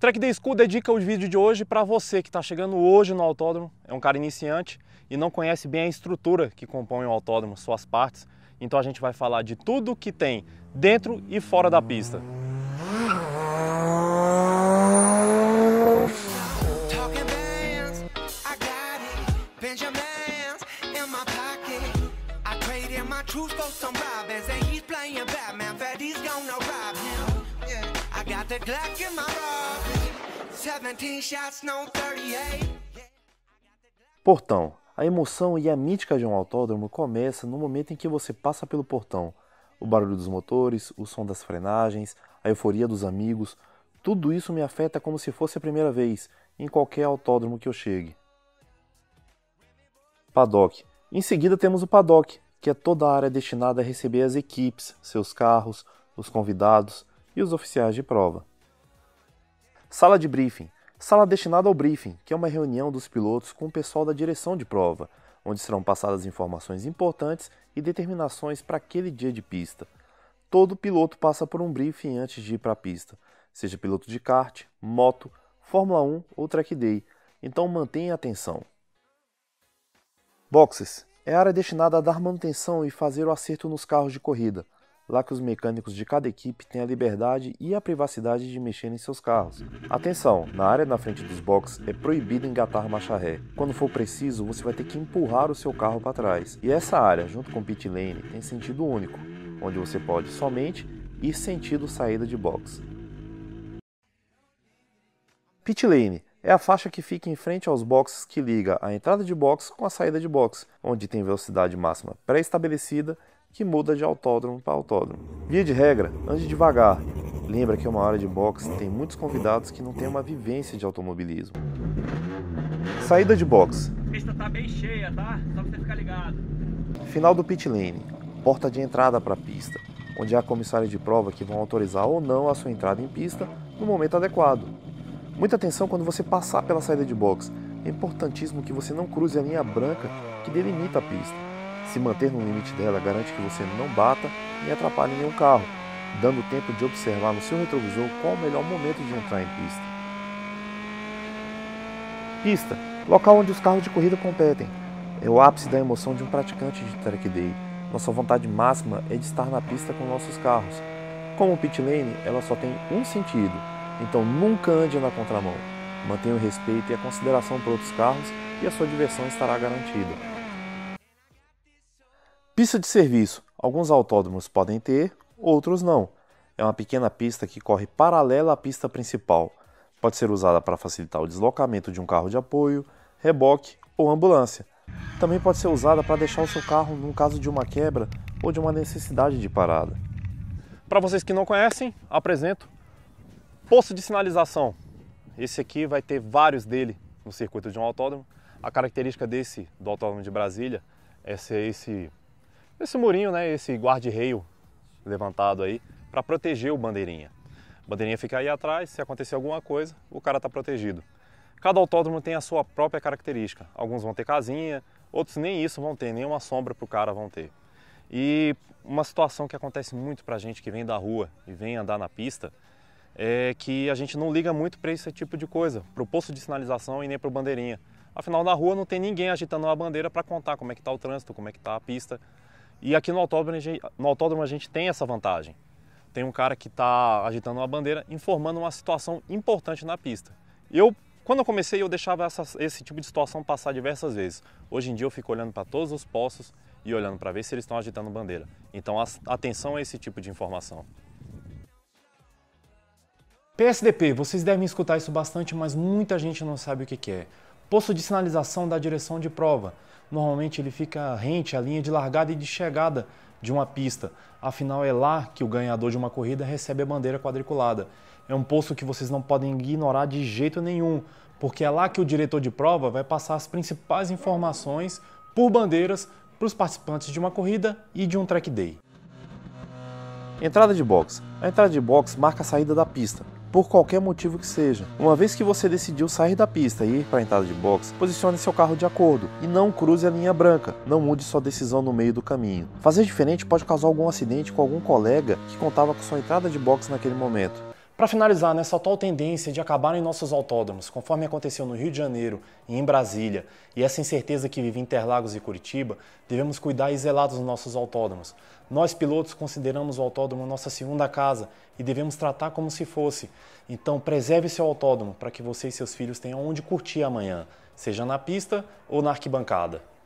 Track Day School dedica o vídeo de hoje para você que está chegando hoje no autódromo, é um cara iniciante e não conhece bem a estrutura que compõe o autódromo, suas partes. Então a gente vai falar de tudo que tem dentro e fora da pista. Benjamins, Got the Glock in my 17 shots, no 38. Portão. A emoção e a mítica de um autódromo começa no momento em que você passa pelo portão. O barulho dos motores, o som das frenagens, a euforia dos amigos, tudo isso me afeta como se fosse a primeira vez em qualquer autódromo que eu chegue. Paddock. Em seguida temos o paddock, que é toda a área destinada a receber as equipes, seus carros, os convidados, e os oficiais de prova. Sala de briefing. Sala destinada ao briefing, que é uma reunião dos pilotos com o pessoal da direção de prova, onde serão passadas informações importantes e determinações para aquele dia de pista. Todo piloto passa por um briefing antes de ir para a pista, seja piloto de kart, moto, Fórmula 1 ou track day, então mantenha atenção. Boxes é a área destinada a dar manutenção e fazer o acerto nos carros de corrida lá que os mecânicos de cada equipe têm a liberdade e a privacidade de mexer em seus carros. Atenção, na área na frente dos boxes é proibido engatar marcha ré. Quando for preciso, você vai ter que empurrar o seu carro para trás. E essa área, junto com pit lane, tem sentido único, onde você pode somente ir sentido saída de box. Pit lane é a faixa que fica em frente aos boxes que liga a entrada de box com a saída de box, onde tem velocidade máxima pré-estabelecida que muda de autódromo para autódromo. Via de regra, ande devagar. Lembra que é uma área de boxe tem muitos convidados que não têm uma vivência de automobilismo. Saída de boxe. A pista tá bem cheia, tá? Só pra você ficar ligado. Final do pit lane, porta de entrada para a pista, onde há comissários de prova que vão autorizar ou não a sua entrada em pista no momento adequado. Muita atenção quando você passar pela saída de boxe. É importantíssimo que você não cruze a linha branca que delimita a pista. Se manter no limite dela garante que você não bata nem atrapalhe nenhum carro, dando tempo de observar no seu retrovisor qual o melhor momento de entrar em pista. Pista, local onde os carros de corrida competem. É o ápice da emoção de um praticante de track day. Nossa vontade máxima é de estar na pista com nossos carros. Como pit lane, ela só tem um sentido, então nunca ande na contramão. Mantenha o respeito e a consideração por outros carros e a sua diversão estará garantida. Pista de serviço. Alguns autódromos podem ter, outros não. É uma pequena pista que corre paralela à pista principal. Pode ser usada para facilitar o deslocamento de um carro de apoio, reboque ou ambulância. Também pode ser usada para deixar o seu carro no caso de uma quebra ou de uma necessidade de parada. Para vocês que não conhecem, apresento posto de sinalização. Esse aqui vai ter vários dele no circuito de um autódromo. A característica desse do Autódromo de Brasília é ser esse esse murinho, né, esse guarda-reio levantado aí para proteger o bandeirinha. O bandeirinha fica aí atrás, se acontecer alguma coisa, o cara está protegido. Cada autódromo tem a sua própria característica. Alguns vão ter casinha, outros nem isso vão ter, nenhuma sombra para o cara vão ter. E uma situação que acontece muito para gente que vem da rua e vem andar na pista é que a gente não liga muito para esse tipo de coisa, para o posto de sinalização e nem para o bandeirinha. Afinal, na rua não tem ninguém agitando a bandeira para contar como é que está o trânsito, como é que está a pista. E aqui no autódromo, a gente, no autódromo a gente tem essa vantagem. Tem um cara que está agitando uma bandeira, informando uma situação importante na pista. Eu, quando eu comecei, eu deixava essa, esse tipo de situação passar diversas vezes. Hoje em dia eu fico olhando para todos os postos e olhando para ver se eles estão agitando bandeira. Então atenção a esse tipo de informação. PSDP, vocês devem escutar isso bastante, mas muita gente não sabe o que, que é. Posto de sinalização da direção de prova. Normalmente ele fica rente à linha de largada e de chegada de uma pista. Afinal, é lá que o ganhador de uma corrida recebe a bandeira quadriculada. É um posto que vocês não podem ignorar de jeito nenhum, porque é lá que o diretor de prova vai passar as principais informações por bandeiras para os participantes de uma corrida e de um track day. Entrada de box. A entrada de box marca a saída da pista por qualquer motivo que seja. Uma vez que você decidiu sair da pista e ir para a entrada de box, posicione seu carro de acordo e não cruze a linha branca. Não mude sua decisão no meio do caminho. Fazer diferente pode causar algum acidente com algum colega que contava com sua entrada de box naquele momento. Para finalizar, nessa né, atual tendência de acabarem nossos autódromos, conforme aconteceu no Rio de Janeiro e em Brasília, e essa incerteza que vive Interlagos e Curitiba, devemos cuidar e zelar dos nossos autódromos. Nós, pilotos, consideramos o autódromo nossa segunda casa e devemos tratar como se fosse. Então, preserve seu autódromo para que você e seus filhos tenham onde curtir amanhã, seja na pista ou na arquibancada.